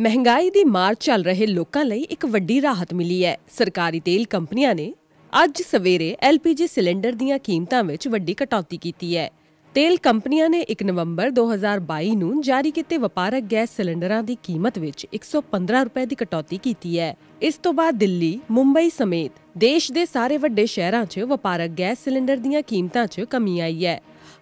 ਮਹਿੰਗਾਈ ਦੀ ਮਾਰ ਚੱਲ ਰਹੇ ਲੋਕਾਂ ਲਈ ਇੱਕ ਵੱਡੀ ਰਾਹਤ ਮਿਲੀ ਹੈ ਸਰਕਾਰੀ ਤੇਲ ਕੰਪਨੀਆਂ ਨੇ ਅੱਜ ਸਵੇਰੇ ਐਲਪੀਜੀ ਸਿਲੰਡਰ ਦੀਆਂ ਕੀਮਤਾਂ ਵਿੱਚ ਵੱਡੀ ਕਟੌਤੀ ਕੀਤੀ ਹੈ ਤੇਲ ਕੰਪਨੀਆਂ ਨੇ 1 ਨਵੰਬਰ 2022 ਨੂੰ ਜਾਰੀ ਕੀਤੇ ਵਪਾਰਕ ਗੈਸ ਸਿਲੰਡਰਾਂ ਦੀ ਕੀਮਤ ਵਿੱਚ 115 ਰੁਪਏ ਦੀ ਕਟੌਤੀ ਕੀਤੀ ਹੈ ਇਸ ਤੋਂ ਬਾਅਦ ਦਿੱਲੀ ਮੁੰਬਈ ਸਮੇਤ ਦੇਸ਼ ਦੇ ਸਾਰੇ ਵੱਡੇ ਸ਼ਹਿਰਾਂ 'ਚ ਵਪਾਰਕ ਗੈਸ ਸਿਲੰਡਰ ਦੀਆਂ ਕੀਮਤਾਂ 'ਚ ਕਮੀ ਆਈ ਹੈ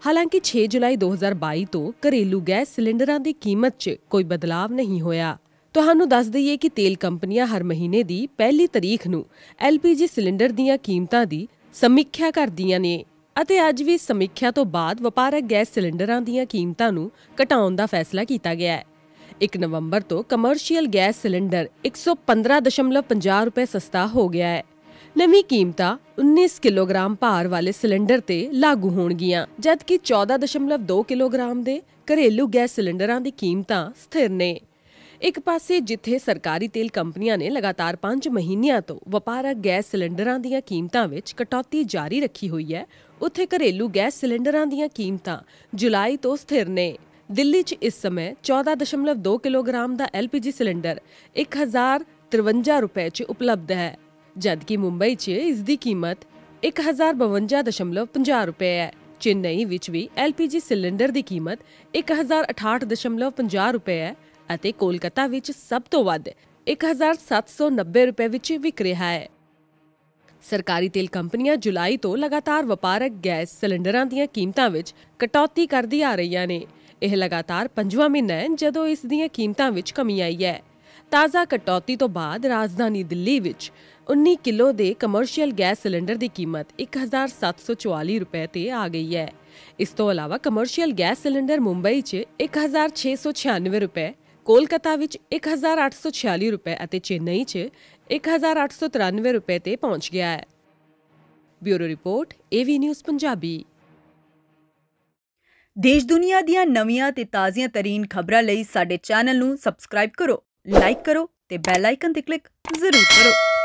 ਹਾਲਾਂਕਿ 6 ਜੁਲਾਈ 2022 ਤੋਂ ਘਰੇਲੂ ਗੈਸ ਸਿਲੰਡਰਾਂ ਦੀ ਕੀਮਤ 'ਚ ਕੋਈ ਬਦਲਾਅ ਨਹੀਂ ਹੋਇਆ ਤੁਹਾਨੂੰ ਦੱਸ ਦਈਏ ਕਿ ਤੇਲ ਕੰਪਨੀਆਂ ਹਰ ਮਹੀਨੇ ਦੀ ਪਹਿਲੀ ਤਾਰੀਖ ਨੂੰ ਐਲਪੀਜੀ ਸਿਲੰਡਰ ਦੀਆਂ ਕੀਮਤਾਂ ਦੀ ਸਮੀਖਿਆ ਕਰਦੀਆਂ ਨੇ ਅਤੇ ਅੱਜ ਵੀ ਸਮੀਖਿਆ ਤੋਂ ਬਾਅਦ ਵਪਾਰਕ ਗੈਸ ਸਿਲੰਡਰਾਂ ਦੀਆਂ ਕੀਮਤਾਂ ਨੂੰ ਘਟਾਉਣ ਦਾ ਫੈਸਲਾ ਕੀਤਾ ਗਿਆ ਹੈ 1 ਨਵੰਬਰ ਤੋਂ ਕਮਰਸ਼ੀਅਲ ਗੈਸ ਸਿਲੰਡਰ 115.50 ਰੁਪਏ ਸਸਤਾ ਹੋ ਗਿਆ ਹੈ ਨਵੀਂ ਕੀਮਤਾਂ 19 ਕਿਲੋਗ੍ਰਾਮ ਭਾਰ ਵਾਲੇ ਸਿਲੰਡਰ ਤੇ ਲਾਗੂ ਹੋਣਗੀਆਂ ਜਦਕਿ 14.2 ਕਿਲੋਗ੍ਰਾਮ ਦੇ ਘਰੇਲੂ ਗੈਸ ਸਿਲੰਡਰਾਂ ਦੀ ਕੀਮਤਾਂ ਸਥਿਰ ਨੇ ਇੱਕ ਪਾਸੇ ਜਿੱਥੇ ਸਰਕਾਰੀ ਤੇਲ ਕੰਪਨੀਆਂ ਨੇ ਲਗਾਤਾਰ 5 ਮਹੀਨਿਆਂ ਤੋਂ ਵਪਾਰਕ ਗੈਸ ਸਿਲੰਡਰਾਂ ਦੀਆਂ ਕੀਮਤਾਂ ਵਿੱਚ ਕਟੌਤੀ ਜਾਰੀ ਰੱਖੀ ਹੋਈ ਹੈ ਉੱਥੇ ਘਰੇਲੂ ਗੈਸ ਸਿਲੰਡਰਾਂ ਦੀਆਂ ਕੀਮਤਾਂ ਜੁਲਾਈ ਤੋਂ ਸਥਿਰ ਨੇ ਦਿੱਲੀ 'ਚ ਇਸ ਸਮੇਂ 14.2 ਕਿਲੋਗ੍ਰਾਮ ਦਾ ਐਲਪੀਜੀ ਸਿਲੰਡਰ 1053 ਰੁਪਏ 'ਚ ਉਪਲਬਧ ਹੈ ਜਦਕਿ ਮੁੰਬਈ 'ਚ ਇਸ ਦੀ ਕੀਮਤ 1052.50 ਰੁਪਏ ਹੈ ਚੇਨਈ ਵਿੱਚ ਵੀ ਐਲਪੀਜੀ ਸਿਲੰਡਰ ਦੀ ਕੀਮਤ 1068.50 ਰੁਪਏ ਹੈ ਅਤੇ ਕੋਲਕਾਤਾ ਵਿੱਚ ਸਭ ਤੋਂ ਵੱਧ 1790 ਰੁਪਏ ਵਿੱਚ ਵਿਕ ਰਿਹਾ ਹੈ ਸਰਕਾਰੀ ਤੇਲ ਕੰਪਨੀਆਂ ਜੁਲਾਈ ਤੋਂ ਲਗਾਤਾਰ ਵਪਾਰਕ ਗੈਸ ਸਿਲੰਡਰਾਂ ਦੀਆਂ ਕੀਮਤਾਂ ਵਿੱਚ ਕਟੌਤੀ ਕਰਦੀ ਆ ਰਹੀਆਂ ਨੇ ਇਹ ਲਗਾਤਾਰ ਪੰਜਵਾਂ ਮਹੀਨਾ ਹੈ ਜਦੋਂ ਇਸ ਦੀਆਂ ਕੀਮਤਾਂ ਵਿੱਚ ਕਮੀ ਆਈ ਹੈ ਤਾਜ਼ਾ ਕਟੌਤੀ ਤੋਂ ਬਾਅਦ ਰਾਜਧਾਨੀ ਦਿੱਲੀ ਵਿੱਚ 19 ਕਿਲੋ ਦੇ ਕਮਰਸ਼ੀਅਲ ਗੈਸ ਸਿਲੰਡਰ ਦੀ ਕੀਮਤ 1744 ਰੁਪਏ ਤੇ ਆ ਗਈ ਹੈ ਇਸ ਤੋਂ ਇਲਾਵਾ ਕਮਰਸ਼ੀਅਲ ਗੈਸ ਸਿਲੰਡਰ ਮੁੰਬਈ 'ਚ 1696 ਰੁਪਏ ਕੋਲਕਾਤਾ ਵਿੱਚ 1846 ਰੁਪਏ ਅਤੇ ਚੇਨਈ 'ਚ 1893 ਰੁਪਏ ਤੇ ਪਹੁੰਚ ਗਿਆ ਹੈ bureau report AV news Punjabi ਦੇਸ਼ ਦੁਨੀਆ ਦੀਆਂ ਨਵੀਆਂ ਤੇ ਤਾਜ਼ੀਆਂ ਤਰੀਨ ਖਬਰਾਂ ਲਈ ਸਾਡੇ ਚੈਨਲ ਨੂੰ ਸਬਸਕ੍ਰਾਈਬ ਕਰੋ ਲਾਈਕ ਕਰੋ ਤੇ ਬੈਲ ਆਈਕਨ ਤੇ ਕਲਿੱਕ ਜ਼ਰੂਰ ਕਰੋ